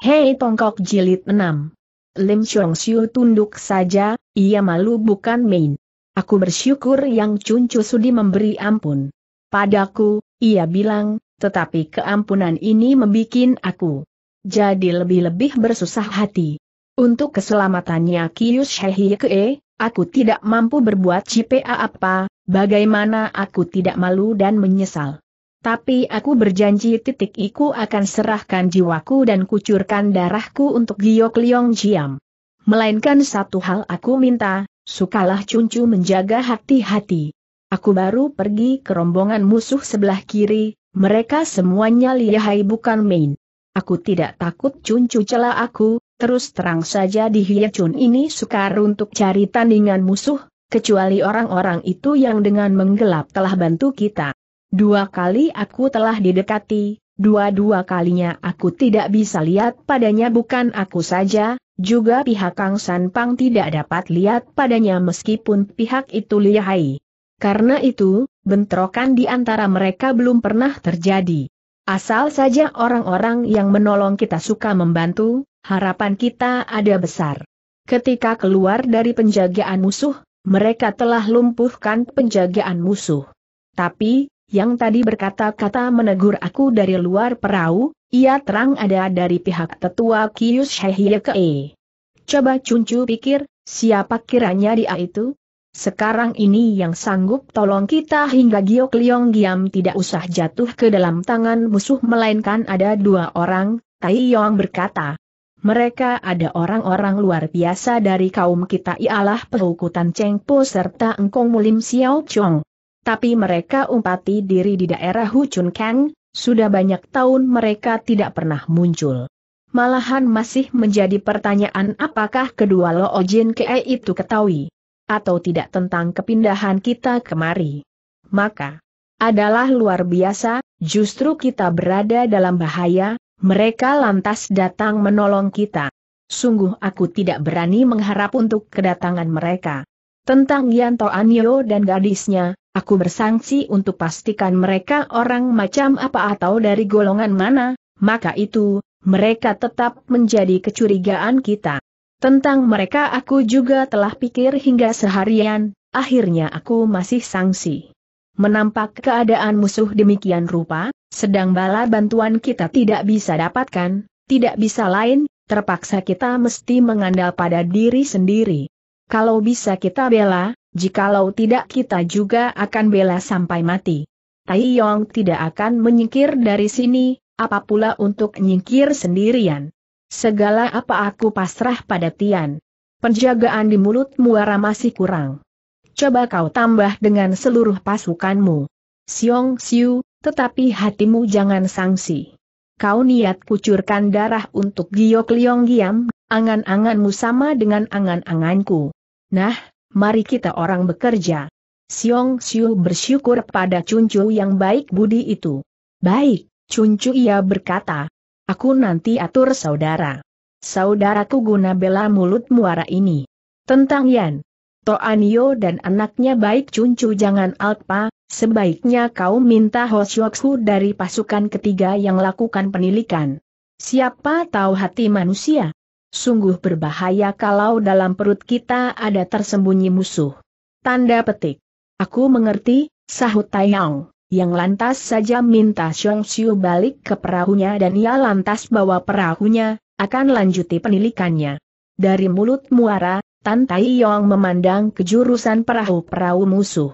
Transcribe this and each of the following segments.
Hei Tongkok Jilid 6. Lim Chong Siu tunduk saja, ia malu bukan main. Aku bersyukur yang Chu Sudi memberi ampun. Padaku, ia bilang, tetapi keampunan ini membuat aku jadi lebih-lebih bersusah hati. Untuk keselamatannya Kius Shehiekee, aku tidak mampu berbuat cipa apa, bagaimana aku tidak malu dan menyesal. Tapi aku berjanji titik iku akan serahkan jiwaku dan kucurkan darahku untuk Giok Liong Jiam. Melainkan satu hal aku minta, sukalah cuncu menjaga hati-hati. Aku baru pergi ke rombongan musuh sebelah kiri, mereka semuanya lihai bukan main. Aku tidak takut cuncu celah aku, terus terang saja di Hiacun ini sukar untuk cari tandingan musuh, kecuali orang-orang itu yang dengan menggelap telah bantu kita. Dua kali aku telah didekati, dua-dua kalinya aku tidak bisa lihat padanya bukan aku saja, juga pihak Kang San Pang tidak dapat lihat padanya meskipun pihak itu lihai. Karena itu, bentrokan di antara mereka belum pernah terjadi. Asal saja orang-orang yang menolong kita suka membantu, harapan kita ada besar. Ketika keluar dari penjagaan musuh, mereka telah lumpuhkan penjagaan musuh. Tapi, yang tadi berkata-kata menegur aku dari luar perahu, ia terang ada dari pihak tetua Kiyus e. Coba cuncu pikir, siapa kiranya dia itu? Sekarang ini yang sanggup tolong kita hingga Giok Liong Giam tidak usah jatuh ke dalam tangan musuh melainkan ada dua orang, Tai Yong berkata. Mereka ada orang-orang luar biasa dari kaum kita ialah pehukutan Cheng Po serta Engkong Mulim Xiao Chong tapi mereka umpati diri di daerah Huchun Kang, sudah banyak tahun mereka tidak pernah muncul. Malahan masih menjadi pertanyaan apakah kedua Lo Ojin Kei itu ketahui atau tidak tentang kepindahan kita kemari. Maka, adalah luar biasa, justru kita berada dalam bahaya, mereka lantas datang menolong kita. Sungguh aku tidak berani mengharap untuk kedatangan mereka. Tentang Yanto Anyo dan gadisnya, Aku bersangsi untuk pastikan mereka orang macam apa atau dari golongan mana, maka itu, mereka tetap menjadi kecurigaan kita. Tentang mereka aku juga telah pikir hingga seharian, akhirnya aku masih sangsi. Menampak keadaan musuh demikian rupa, sedang bala bantuan kita tidak bisa dapatkan, tidak bisa lain, terpaksa kita mesti mengandal pada diri sendiri. Kalau bisa kita bela, Jikalau tidak kita juga akan bela sampai mati. Tai Yong tidak akan menyingkir dari sini, apa pula untuk nyingkir sendirian. Segala apa aku pasrah pada Tian. Penjagaan di mulut muara masih kurang. Coba kau tambah dengan seluruh pasukanmu. Siong Siu, tetapi hatimu jangan sangsi. Kau niat kucurkan darah untuk Giok Liong Giam, angan-anganmu sama dengan angan-anganku. Nah, mari kita orang bekerja. Siong Siu bersyukur pada Cuncu yang baik budi itu. Baik, Cuncu ia berkata. Aku nanti atur saudara. Saudaraku guna bela mulut muara ini. Tentang Yan. Toanio dan anaknya baik Cuncu jangan alpa, sebaiknya kau minta Hosyoku dari pasukan ketiga yang lakukan penilikan. Siapa tahu hati manusia? Sungguh berbahaya kalau dalam perut kita ada tersembunyi musuh. Tanda petik. Aku mengerti, sahut Taiyang, yang lantas saja minta Xiong Xiu balik ke perahunya dan ia lantas bawa perahunya, akan lanjuti penilikannya. Dari mulut muara, Tan Yong memandang ke jurusan perahu-perahu musuh.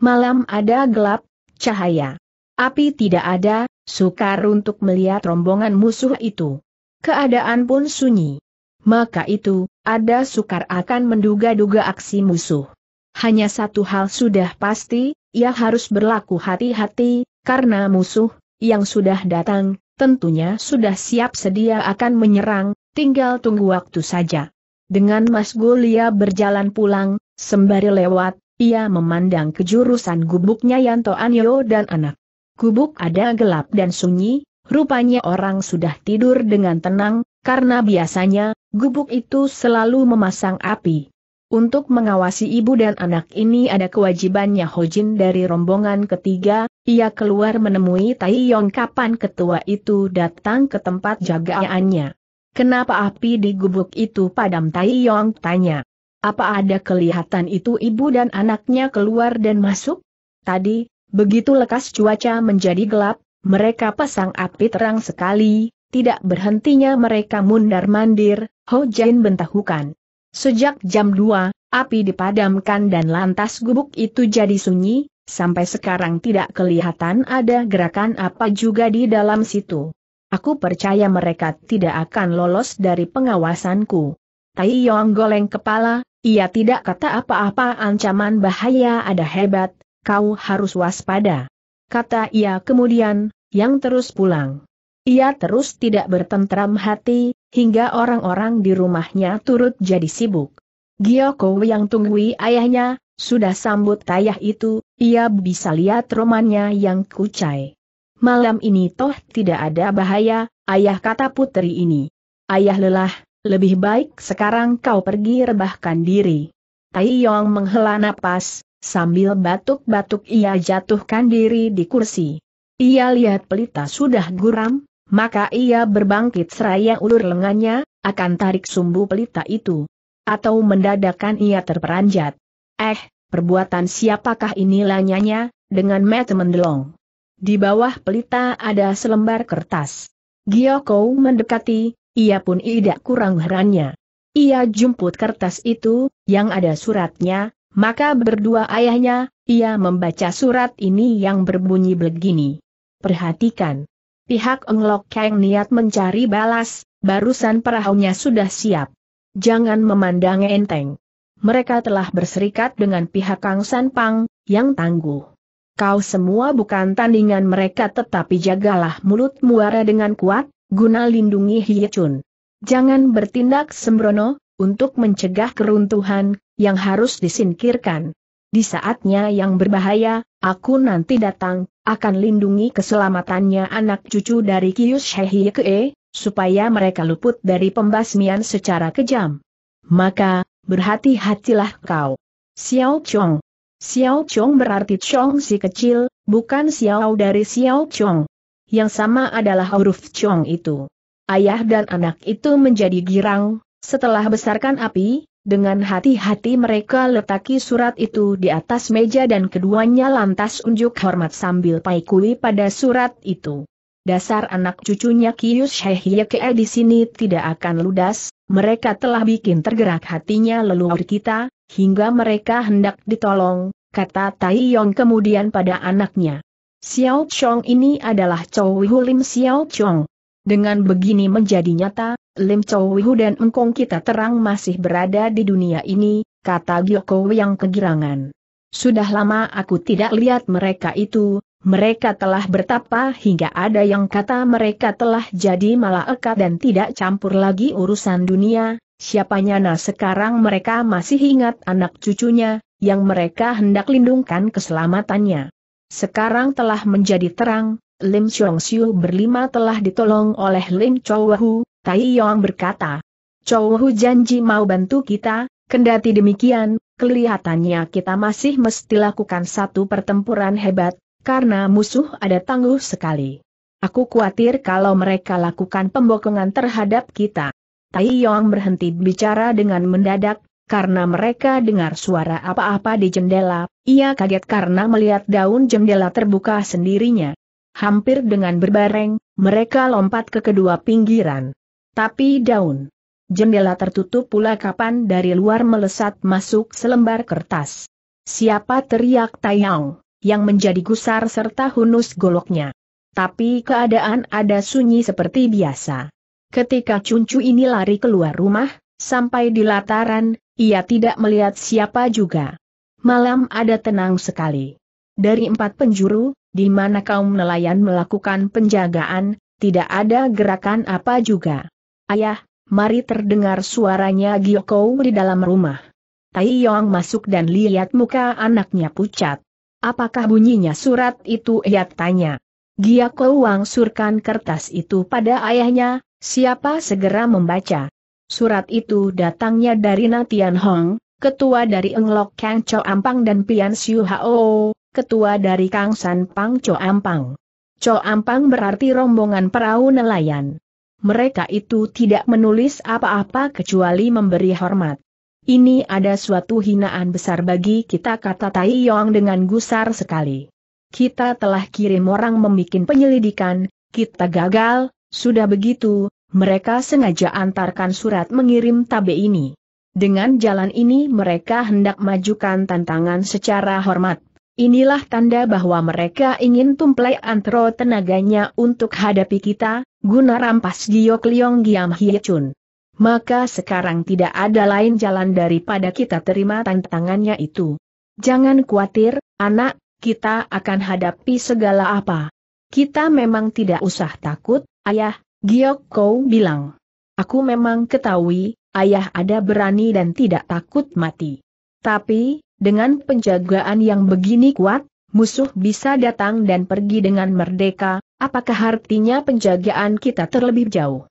Malam ada gelap, cahaya. Api tidak ada, sukar untuk melihat rombongan musuh itu. Keadaan pun sunyi maka itu, ada sukar akan menduga-duga aksi musuh. Hanya satu hal sudah pasti, ia harus berlaku hati-hati, karena musuh, yang sudah datang, tentunya sudah siap sedia akan menyerang, tinggal tunggu waktu saja. Dengan Mas Golia berjalan pulang, sembari lewat, ia memandang ke jurusan gubuknya Yanto Anyo dan anak. Gubuk ada gelap dan sunyi, rupanya orang sudah tidur dengan tenang, karena biasanya, gubuk itu selalu memasang api. Untuk mengawasi ibu dan anak ini ada kewajibannya Hojin dari rombongan ketiga, ia keluar menemui Tai Yong kapan ketua itu datang ke tempat jagaannya. Kenapa api di gubuk itu padam Tai Yong tanya. Apa ada kelihatan itu ibu dan anaknya keluar dan masuk? Tadi, begitu lekas cuaca menjadi gelap, mereka pasang api terang sekali, tidak berhentinya mereka mundar-mandir, Ho Jain bentahukan. Sejak jam 2, api dipadamkan dan lantas gubuk itu jadi sunyi, sampai sekarang tidak kelihatan ada gerakan apa juga di dalam situ. Aku percaya mereka tidak akan lolos dari pengawasanku. Tai Yong goleng kepala, ia tidak kata apa-apa ancaman bahaya ada hebat, kau harus waspada. Kata ia kemudian, yang terus pulang. Ia terus tidak bertentram hati, hingga orang-orang di rumahnya turut jadi sibuk. Gioko yang tunggui ayahnya, sudah sambut tayah itu, ia bisa lihat romannya yang kucai. Malam ini toh tidak ada bahaya, ayah kata putri ini. Ayah lelah, lebih baik sekarang kau pergi rebahkan diri. Tai Yong menghela napas, sambil batuk-batuk ia jatuhkan diri di kursi. Ia lihat pelita sudah guram, maka ia berbangkit seraya ulur lengannya, akan tarik sumbu pelita itu. Atau mendadakan ia terperanjat. Eh, perbuatan siapakah ini lanyanya, dengan mata mendelong. Di bawah pelita ada selembar kertas. Gioko mendekati, ia pun tidak kurang herannya. Ia jumput kertas itu, yang ada suratnya, maka berdua ayahnya, ia membaca surat ini yang berbunyi begini. Perhatikan. Pihak Englok Kang niat mencari balas, barusan perahunya sudah siap. Jangan memandang enteng. Mereka telah berserikat dengan pihak Kang pang, yang tangguh. Kau semua bukan tandingan mereka tetapi jagalah mulut muara dengan kuat, guna lindungi Hiecun. Jangan bertindak sembrono, untuk mencegah keruntuhan, yang harus disingkirkan. Di saatnya yang berbahaya, aku nanti datang, akan lindungi keselamatannya anak cucu dari Kius Shehiekee, supaya mereka luput dari pembasmian secara kejam. Maka, berhati-hatilah kau. Xiao Chong. Xiao Chong berarti Chong si kecil, bukan Xiao dari Xiao Chong. Yang sama adalah huruf Chong itu. Ayah dan anak itu menjadi girang, setelah besarkan api, dengan hati-hati mereka letaki surat itu di atas meja dan keduanya lantas unjuk hormat sambil paikuli pada surat itu. Dasar anak cucunya Kiyus Hehyeke di sini tidak akan ludas, mereka telah bikin tergerak hatinya leluhur kita, hingga mereka hendak ditolong, kata Tai Yong kemudian pada anaknya. Xiao Chong ini adalah Chou Hulim Xiao Chong. Dengan begini menjadi nyata, Lim Chow dan engkong kita terang masih berada di dunia ini, kata Gyoko yang kegirangan. Sudah lama aku tidak lihat mereka itu, mereka telah bertapa hingga ada yang kata mereka telah jadi malah malaekat dan tidak campur lagi urusan dunia, siapanya nah sekarang mereka masih ingat anak cucunya, yang mereka hendak lindungkan keselamatannya. Sekarang telah menjadi terang, Lim Chong Siu berlima telah ditolong oleh Lim Chow Hu, Tai Yong berkata. Chow Hu janji mau bantu kita, kendati demikian, kelihatannya kita masih mesti lakukan satu pertempuran hebat, karena musuh ada tangguh sekali. Aku khawatir kalau mereka lakukan pembokongan terhadap kita. Tai Yong berhenti bicara dengan mendadak, karena mereka dengar suara apa-apa di jendela, ia kaget karena melihat daun jendela terbuka sendirinya. Hampir dengan berbareng, mereka lompat ke kedua pinggiran. Tapi daun. Jendela tertutup pula kapan dari luar melesat masuk selembar kertas. Siapa teriak Tayang, yang menjadi gusar serta hunus goloknya. Tapi keadaan ada sunyi seperti biasa. Ketika cuncu ini lari keluar rumah, sampai di lataran, ia tidak melihat siapa juga. Malam ada tenang sekali. Dari empat penjuru, di mana kaum nelayan melakukan penjagaan, tidak ada gerakan apa juga. Ayah, mari terdengar suaranya Giokou di dalam rumah. Tai Yong masuk dan lihat muka anaknya pucat. Apakah bunyinya surat itu? Ia tanya. Wang wangsurkan kertas itu pada ayahnya, siapa segera membaca. Surat itu datangnya dari Natian Hong, ketua dari Englok Kang Cho Ampang dan Pian Siu Hao, ketua dari Kang San Pang Cho Ampang. Cho Ampang berarti rombongan perahu nelayan. Mereka itu tidak menulis apa-apa kecuali memberi hormat. Ini ada suatu hinaan besar bagi kita kata Tai Yong dengan gusar sekali. Kita telah kirim orang membuat penyelidikan, kita gagal, sudah begitu, mereka sengaja antarkan surat mengirim tabe ini. Dengan jalan ini mereka hendak majukan tantangan secara hormat Inilah tanda bahwa mereka ingin tumplai antro tenaganya untuk hadapi kita, guna rampas Giok Leong Giam Hie Chun. Maka sekarang tidak ada lain jalan daripada kita terima tantangannya itu. Jangan khawatir, anak, kita akan hadapi segala apa. Kita memang tidak usah takut, ayah, Giok Kou bilang. Aku memang ketahui, ayah ada berani dan tidak takut mati. Tapi, dengan penjagaan yang begini kuat, musuh bisa datang dan pergi dengan merdeka, apakah artinya penjagaan kita terlebih jauh?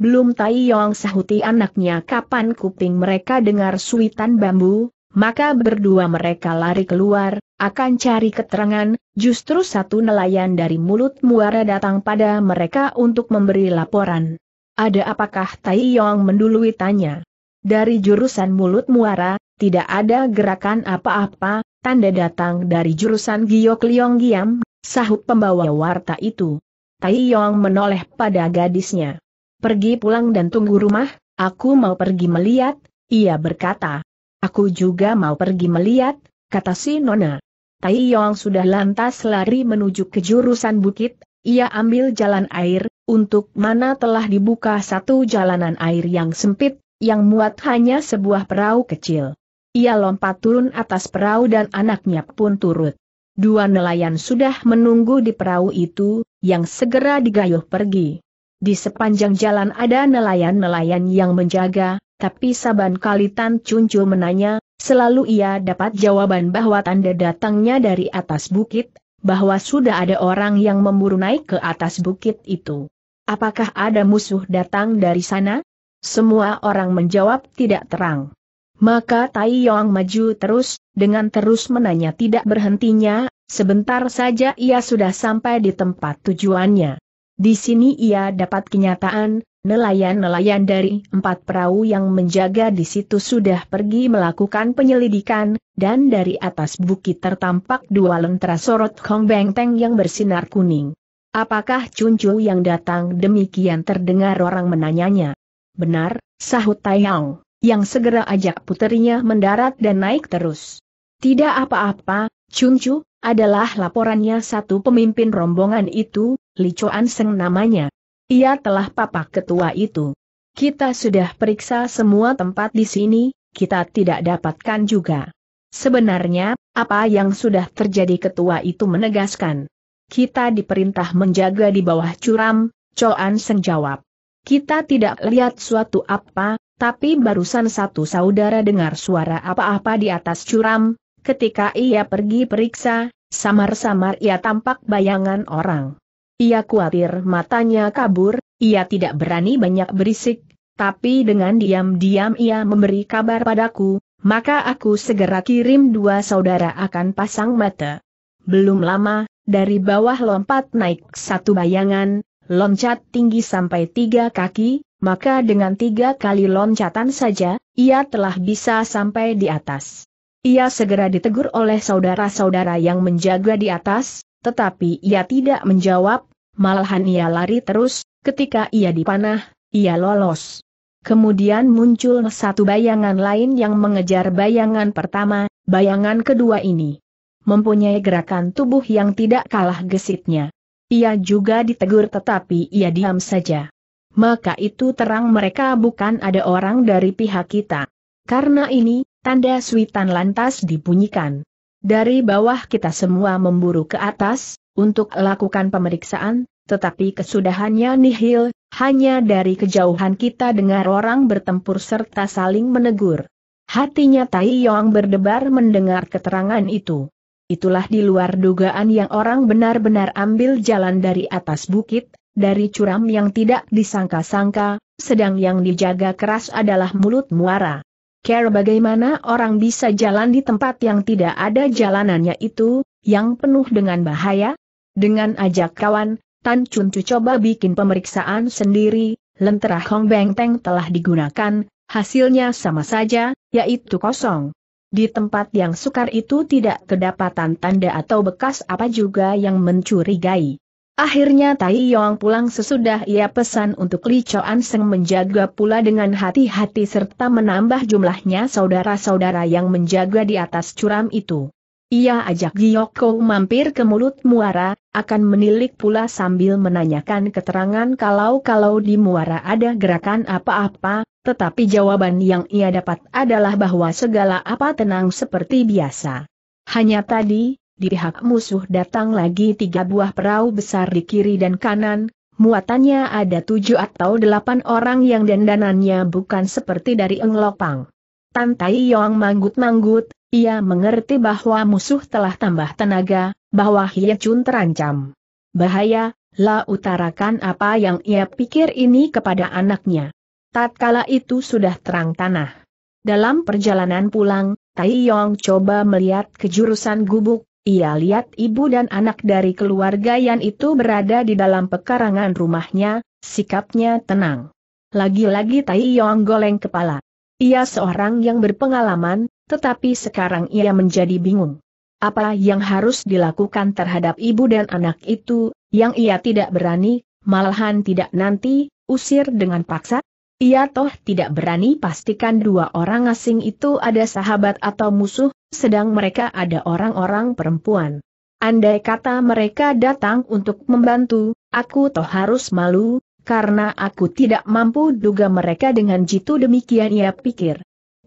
Belum Tai Yong sahuti anaknya kapan kuping mereka dengar suitan bambu, maka berdua mereka lari keluar, akan cari keterangan, justru satu nelayan dari mulut muara datang pada mereka untuk memberi laporan. Ada apakah Tai Yong mendului tanya? Dari jurusan mulut muara, tidak ada gerakan apa-apa, tanda datang dari jurusan Giok Liong Giam, sahut pembawa warta itu. Tai Yong menoleh pada gadisnya. Pergi pulang dan tunggu rumah, aku mau pergi melihat, ia berkata. Aku juga mau pergi melihat, kata si Nona. Tai Yong sudah lantas lari menuju ke jurusan bukit, ia ambil jalan air, untuk mana telah dibuka satu jalanan air yang sempit, yang muat hanya sebuah perahu kecil. Ia lompat turun atas perahu dan anaknya pun turut. Dua nelayan sudah menunggu di perahu itu, yang segera digayuh pergi. Di sepanjang jalan ada nelayan-nelayan yang menjaga, tapi saban kalitan Tan Cuncu menanya, selalu ia dapat jawaban bahwa tanda datangnya dari atas bukit, bahwa sudah ada orang yang memburu naik ke atas bukit itu. Apakah ada musuh datang dari sana? Semua orang menjawab tidak terang. Maka Tai Yong maju terus, dengan terus menanya tidak berhentinya, sebentar saja ia sudah sampai di tempat tujuannya. Di sini ia dapat kenyataan, nelayan-nelayan dari empat perahu yang menjaga di situ sudah pergi melakukan penyelidikan, dan dari atas bukit tertampak dua lentera sorot Kong Teng yang bersinar kuning. Apakah Cuncu yang datang demikian terdengar orang menanyanya? Benar, sahut Tayang, yang segera ajak puterinya mendarat dan naik terus. Tidak apa-apa, Chuncu, adalah laporannya satu pemimpin rombongan itu, Li Chuan Seng namanya. Ia telah papa ketua itu. Kita sudah periksa semua tempat di sini, kita tidak dapatkan juga. Sebenarnya, apa yang sudah terjadi ketua itu menegaskan. Kita diperintah menjaga di bawah curam, Chuan Seng jawab. Kita tidak lihat suatu apa, tapi barusan satu saudara dengar suara apa-apa di atas curam, ketika ia pergi periksa, samar-samar ia tampak bayangan orang. Ia khawatir matanya kabur, ia tidak berani banyak berisik, tapi dengan diam-diam ia memberi kabar padaku, maka aku segera kirim dua saudara akan pasang mata. Belum lama, dari bawah lompat naik satu bayangan, loncat tinggi sampai tiga kaki, maka dengan tiga kali loncatan saja, ia telah bisa sampai di atas. Ia segera ditegur oleh saudara-saudara yang menjaga di atas, tetapi ia tidak menjawab, malahan ia lari terus, ketika ia dipanah, ia lolos. Kemudian muncul satu bayangan lain yang mengejar bayangan pertama, bayangan kedua ini. Mempunyai gerakan tubuh yang tidak kalah gesitnya. Ia juga ditegur tetapi ia diam saja. Maka itu terang mereka bukan ada orang dari pihak kita. Karena ini, tanda suitan lantas dibunyikan. Dari bawah kita semua memburu ke atas, untuk lakukan pemeriksaan, tetapi kesudahannya nihil, hanya dari kejauhan kita dengar orang bertempur serta saling menegur. Hatinya Tai Yong berdebar mendengar keterangan itu itulah di luar dugaan yang orang benar-benar ambil jalan dari atas bukit, dari curam yang tidak disangka-sangka, sedang yang dijaga keras adalah mulut muara. Care bagaimana orang bisa jalan di tempat yang tidak ada jalanannya itu, yang penuh dengan bahaya? Dengan ajak kawan, Tan Chun Chu coba bikin pemeriksaan sendiri, lentera Hong Beng Teng telah digunakan, hasilnya sama saja, yaitu kosong. Di tempat yang sukar itu tidak kedapatan tanda atau bekas apa juga yang mencurigai. Akhirnya Tai Yong pulang sesudah ia pesan untuk Li Choan Seng menjaga pula dengan hati-hati serta menambah jumlahnya saudara-saudara yang menjaga di atas curam itu. Ia ajak Giyoko mampir ke mulut muara, akan menilik pula sambil menanyakan keterangan kalau-kalau di muara ada gerakan apa-apa, tetapi jawaban yang ia dapat adalah bahwa segala apa tenang seperti biasa. Hanya tadi, di pihak musuh datang lagi tiga buah perahu besar di kiri dan kanan, muatannya ada tujuh atau delapan orang yang dandanannya bukan seperti dari Englopang. Tantai Yong manggut-manggut, ia mengerti bahwa musuh telah tambah tenaga, bahwa Chun terancam. Bahaya, La utarakan apa yang ia pikir ini kepada anaknya. Tatkala itu sudah terang tanah. Dalam perjalanan pulang, Tai Yong coba melihat kejurusan gubuk, ia lihat ibu dan anak dari keluarga yang itu berada di dalam pekarangan rumahnya, sikapnya tenang. Lagi-lagi Tai Yong goleng kepala. Ia seorang yang berpengalaman, tetapi sekarang ia menjadi bingung. Apa yang harus dilakukan terhadap ibu dan anak itu, yang ia tidak berani, malahan tidak nanti, usir dengan paksa? Ia toh tidak berani pastikan dua orang asing itu ada sahabat atau musuh, sedang mereka ada orang-orang perempuan. Andai kata mereka datang untuk membantu, aku toh harus malu, karena aku tidak mampu duga mereka dengan jitu demikian ia pikir.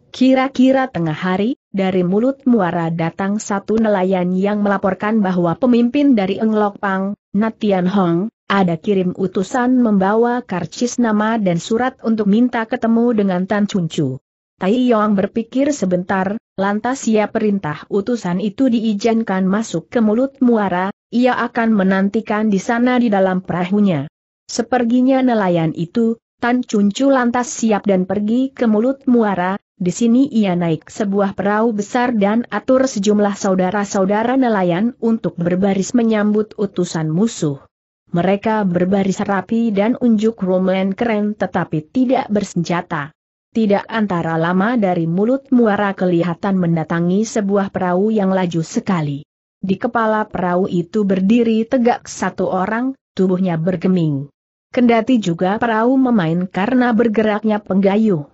Kira-kira tengah hari, dari mulut muara datang satu nelayan yang melaporkan bahwa pemimpin dari Englok Pang, Natian Hong, ada kirim utusan membawa karcis nama dan surat untuk minta ketemu dengan Tan Chu. Tai Yong berpikir sebentar, lantas ia perintah utusan itu diizinkan masuk ke mulut muara, ia akan menantikan di sana di dalam perahunya. Seperginya nelayan itu, Tan Chu lantas siap dan pergi ke mulut muara, di sini ia naik sebuah perahu besar dan atur sejumlah saudara-saudara nelayan untuk berbaris menyambut utusan musuh. Mereka berbaris rapi dan unjuk roman keren tetapi tidak bersenjata. Tidak antara lama dari mulut muara kelihatan mendatangi sebuah perahu yang laju sekali. Di kepala perahu itu berdiri tegak satu orang, tubuhnya bergeming. Kendati juga perahu memain karena bergeraknya penggayuh.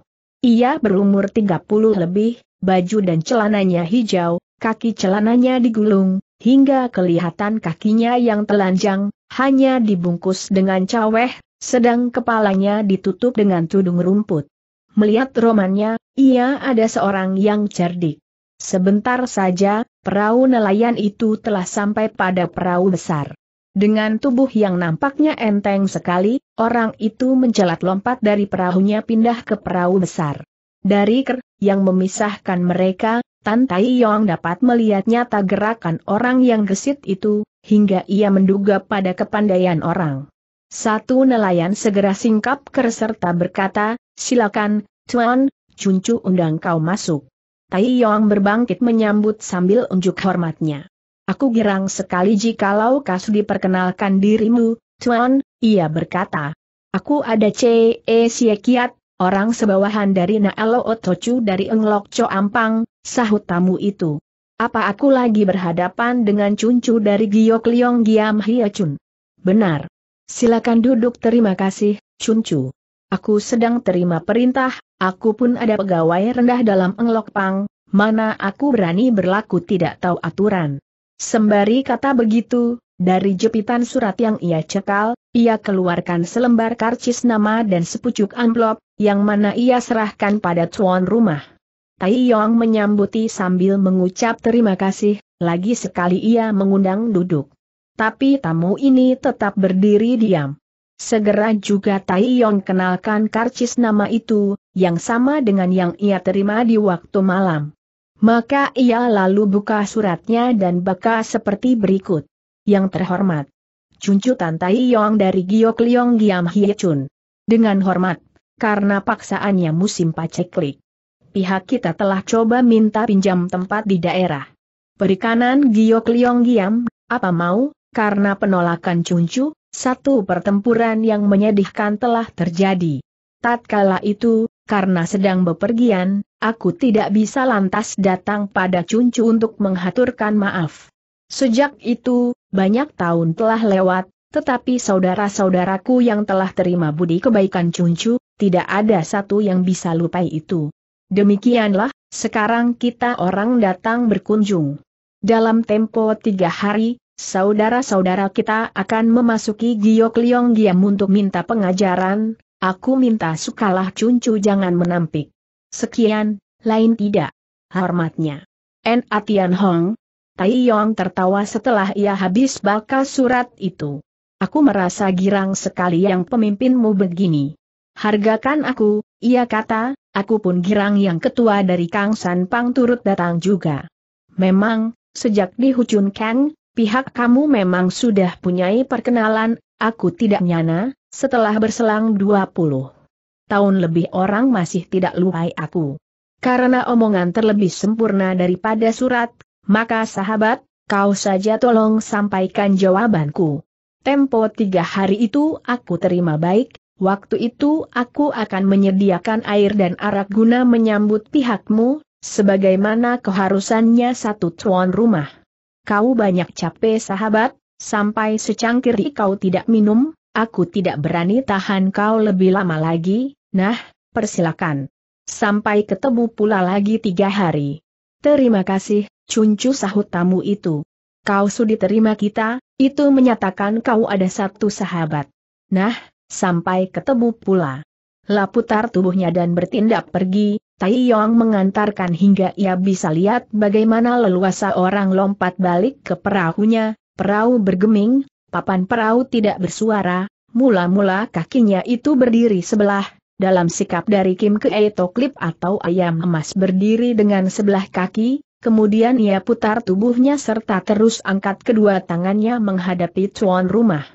Ia berumur 30 lebih, baju dan celananya hijau, kaki celananya digulung, hingga kelihatan kakinya yang telanjang, hanya dibungkus dengan caweh, sedang kepalanya ditutup dengan tudung rumput. Melihat romannya, ia ada seorang yang cerdik. Sebentar saja, perahu nelayan itu telah sampai pada perahu besar. Dengan tubuh yang nampaknya enteng sekali, orang itu mencelat lompat dari perahunya pindah ke perahu besar. Dari ker, yang memisahkan mereka, Tan Tai Yong dapat melihat nyata gerakan orang yang gesit itu, hingga ia menduga pada kepandaian orang. Satu nelayan segera singkap ker serta berkata, silakan, Tuan, cuncu undang kau masuk. Tai Yong berbangkit menyambut sambil unjuk hormatnya. Aku girang sekali jikalau kas diperkenalkan dirimu, Tuan, ia berkata. Aku ada C.E. Siekiat, orang sebawahan dari Naelo Otochu dari Englok Cho Ampang, sahut tamu itu. Apa aku lagi berhadapan dengan cuncu dari Giok Liong Giam Hia Chun? Benar. Silakan duduk terima kasih, cuncu. Aku sedang terima perintah, aku pun ada pegawai rendah dalam Englok Pang, mana aku berani berlaku tidak tahu aturan. Sembari kata begitu, dari jepitan surat yang ia cekal, ia keluarkan selembar karcis nama dan sepucuk amplop, yang mana ia serahkan pada tuan rumah. Tai Yong menyambuti sambil mengucap terima kasih, lagi sekali ia mengundang duduk. Tapi tamu ini tetap berdiri diam. Segera juga Tai Yong kenalkan karcis nama itu, yang sama dengan yang ia terima di waktu malam. Maka ia lalu buka suratnya dan baca seperti berikut. Yang terhormat. Cuncutan Tai Yong dari Giok Liong Giam Hye Chun. Dengan hormat, karena paksaannya musim paceklik. Pihak kita telah coba minta pinjam tempat di daerah. Perikanan Giok Liong Giam, apa mau, karena penolakan Cuncu, satu pertempuran yang menyedihkan telah terjadi. Tatkala itu, karena sedang bepergian, aku tidak bisa lantas datang pada Cuncu untuk menghaturkan maaf. Sejak itu, banyak tahun telah lewat, tetapi saudara-saudaraku yang telah terima budi kebaikan Cuncu, tidak ada satu yang bisa lupai itu. Demikianlah, sekarang kita orang datang berkunjung. Dalam tempo tiga hari, saudara-saudara kita akan memasuki Giok Liong Giam untuk minta pengajaran, aku minta sukalah Cuncu jangan menampik. Sekian, lain tidak. Hormatnya. N. Atian Hong. Tai Yong tertawa setelah ia habis baca surat itu. Aku merasa girang sekali yang pemimpinmu begini. Hargakan aku, ia kata, aku pun girang yang ketua dari Kang San Pang turut datang juga. Memang, sejak di Hucun Kang, pihak kamu memang sudah punyai perkenalan, aku tidak nyana, setelah berselang 20 tahun lebih orang masih tidak lupai aku. Karena omongan terlebih sempurna daripada surat, maka sahabat, kau saja tolong sampaikan jawabanku. Tempo tiga hari itu aku terima baik, waktu itu aku akan menyediakan air dan arak guna menyambut pihakmu, sebagaimana keharusannya satu tuan rumah. Kau banyak capek sahabat, sampai secangkir kau tidak minum, aku tidak berani tahan kau lebih lama lagi, nah, persilakan. Sampai ketemu pula lagi tiga hari. Terima kasih, cuncu sahut tamu itu. Kau sudi terima kita, itu menyatakan kau ada satu sahabat. Nah, sampai ketemu pula. Laputar tubuhnya dan bertindak pergi, Tai Yong mengantarkan hingga ia bisa lihat bagaimana leluasa orang lompat balik ke perahunya, perahu bergeming, papan perahu tidak bersuara, mula-mula kakinya itu berdiri sebelah, dalam sikap dari Kim ke Toklip atau ayam emas berdiri dengan sebelah kaki, kemudian ia putar tubuhnya serta terus angkat kedua tangannya menghadapi tuan rumah.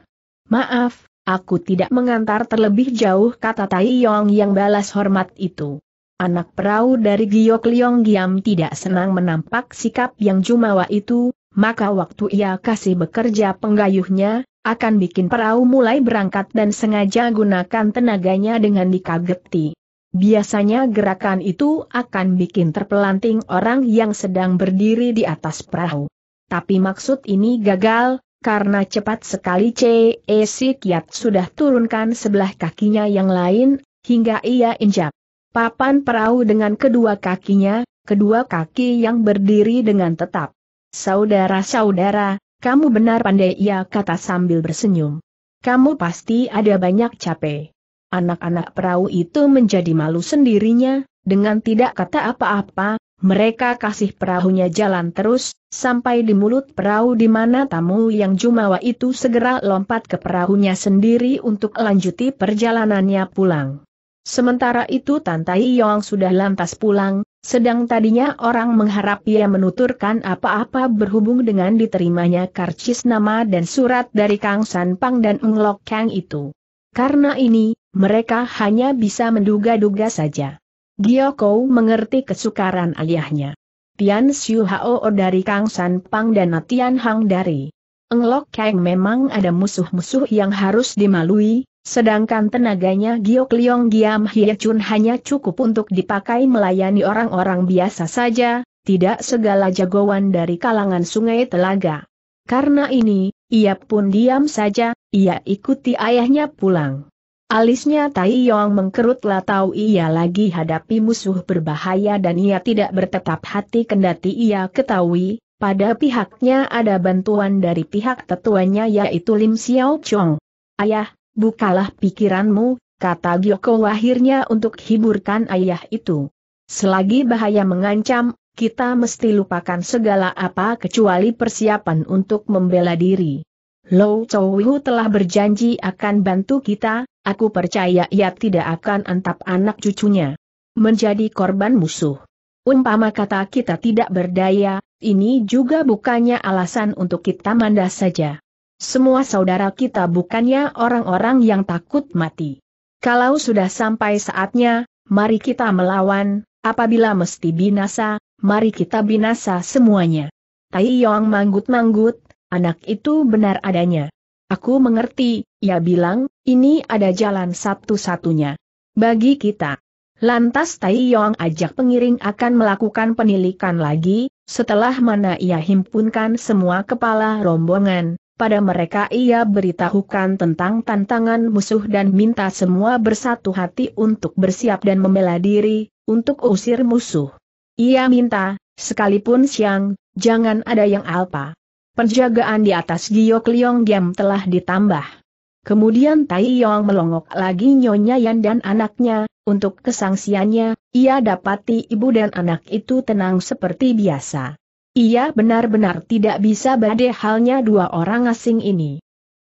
Maaf, Aku tidak mengantar terlebih jauh kata Tai Yong yang balas hormat itu. Anak perahu dari Giok Leong Giam tidak senang menampak sikap yang jumawa itu, maka waktu ia kasih bekerja penggayuhnya, akan bikin perahu mulai berangkat dan sengaja gunakan tenaganya dengan dikageti. Biasanya gerakan itu akan bikin terpelanting orang yang sedang berdiri di atas perahu. Tapi maksud ini gagal, karena cepat sekali C. E. Si Kiat sudah turunkan sebelah kakinya yang lain, hingga ia injak. Papan perahu dengan kedua kakinya, kedua kaki yang berdiri dengan tetap. Saudara-saudara, kamu benar pandai ia kata sambil bersenyum. Kamu pasti ada banyak capek. Anak-anak perahu itu menjadi malu sendirinya, dengan tidak kata apa-apa, mereka kasih perahunya jalan terus, sampai di mulut perahu di mana tamu yang jumawa itu segera lompat ke perahunya sendiri untuk lanjuti perjalanannya pulang. Sementara itu Tantai Yong sudah lantas pulang, sedang tadinya orang mengharap ia menuturkan apa-apa berhubung dengan diterimanya karcis nama dan surat dari Kang San Pang dan Lok Kang itu. Karena ini, mereka hanya bisa menduga-duga saja. Giokou mengerti kesukaran ayahnya. Tian Xiu Hao dari Kang San Pang dan Tian Hang dari Englok Kang memang ada musuh-musuh yang harus dimalui, Sedangkan tenaganya Giok Leong Giam Hye Chun hanya cukup untuk dipakai melayani orang-orang biasa saja, tidak segala jagoan dari kalangan sungai telaga. Karena ini, ia pun diam saja, ia ikuti ayahnya pulang. Alisnya Tai Yong mengkerut tahu ia lagi hadapi musuh berbahaya dan ia tidak bertetap hati kendati ia ketahui, pada pihaknya ada bantuan dari pihak tetuanya yaitu Lim Xiao Chong. Ayah, bukalah pikiranmu, kata Gyoko akhirnya untuk hiburkan ayah itu. Selagi bahaya mengancam, kita mesti lupakan segala apa kecuali persiapan untuk membela diri. Lou Chowu telah berjanji akan bantu kita, aku percaya ia tidak akan antap anak cucunya. Menjadi korban musuh. Umpama kata kita tidak berdaya, ini juga bukannya alasan untuk kita mandas saja. Semua saudara kita bukannya orang-orang yang takut mati. Kalau sudah sampai saatnya, mari kita melawan, apabila mesti binasa, mari kita binasa semuanya. Tai Yong manggut-manggut, anak itu benar adanya. Aku mengerti, ia bilang, ini ada jalan satu-satunya. Bagi kita. Lantas Tai Yong ajak pengiring akan melakukan penilikan lagi, setelah mana ia himpunkan semua kepala rombongan, pada mereka ia beritahukan tentang tantangan musuh dan minta semua bersatu hati untuk bersiap dan membela diri, untuk usir musuh. Ia minta, sekalipun siang, jangan ada yang alpa. Penjagaan di atas Giok Liong Giam telah ditambah. Kemudian Tai Yong melongok lagi Nyonya Yan dan anaknya, untuk kesangsiannya, ia dapati ibu dan anak itu tenang seperti biasa. Ia benar-benar tidak bisa badai halnya dua orang asing ini.